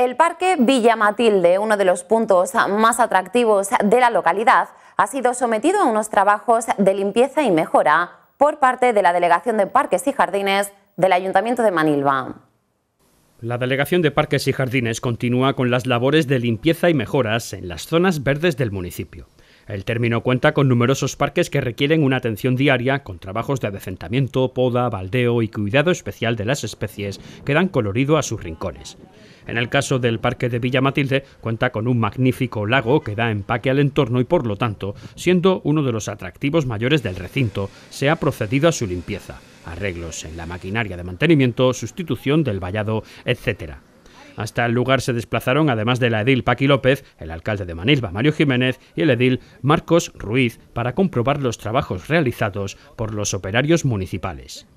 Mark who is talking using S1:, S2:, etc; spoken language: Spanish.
S1: El Parque Villa Matilde, uno de los puntos más atractivos de la localidad, ha sido sometido a unos trabajos de limpieza y mejora por parte de la Delegación de Parques y Jardines del Ayuntamiento de Manilva.
S2: La Delegación de Parques y Jardines continúa con las labores de limpieza y mejoras en las zonas verdes del municipio. El término cuenta con numerosos parques que requieren una atención diaria con trabajos de adecentamiento, poda, baldeo y cuidado especial de las especies que dan colorido a sus rincones. En el caso del Parque de Villa Matilde, cuenta con un magnífico lago que da empaque al entorno y por lo tanto, siendo uno de los atractivos mayores del recinto, se ha procedido a su limpieza, arreglos en la maquinaria de mantenimiento, sustitución del vallado, etcétera. Hasta el lugar se desplazaron, además de la edil Paqui López, el alcalde de Manilva Mario Jiménez y el edil Marcos Ruiz, para comprobar los trabajos realizados por los operarios municipales.